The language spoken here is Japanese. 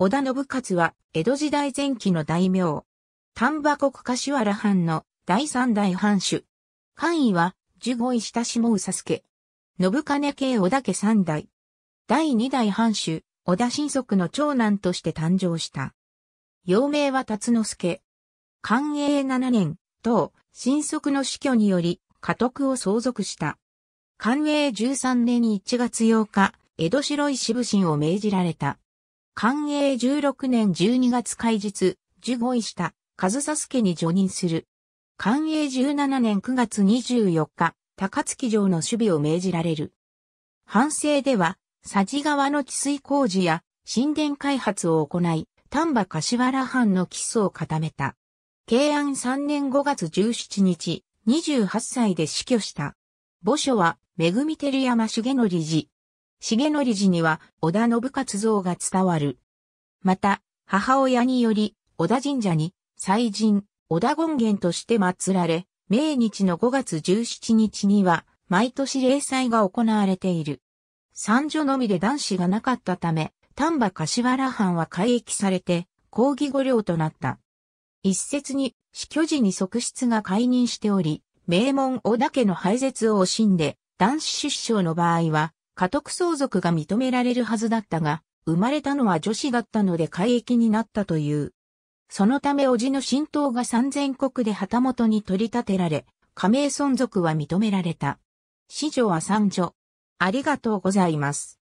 織田信勝は、江戸時代前期の大名。丹波国柏原藩の第三代藩主。官位は、十五位下下宇佐助。信金系織田家三代。第二代藩主、織田新則の長男として誕生した。幼名は辰之助。寛永七年、当、新則の死去により、家督を相続した。寛永十三年1月8日、江戸白石部神を命じられた。寛永16年12月開日、15位した、サス助に除任する。寛永17年9月24日、高槻城の守備を命じられる。反省では、佐治川の治水工事や神殿開発を行い、丹波柏原藩の基礎を固めた。慶安3年5月17日、28歳で死去した。墓所は、めぐみ照山重理事。重則寺には織田信勝像が伝わる。また、母親により、織田神社に、祭神、織田権現として祀られ、明日の5月17日には、毎年例祭が行われている。三女のみで男子がなかったため、丹波柏原藩は改易されて、抗議御領となった。一説に、死去時に側室が解任しており、名門織田家の廃絶を惜しんで、男子出生の場合は、家督相続が認められるはずだったが、生まれたのは女子だったので改易になったという。そのため叔父の浸透が三千国で旗本に取り立てられ、加盟存続は認められた。子女は三女。ありがとうございます。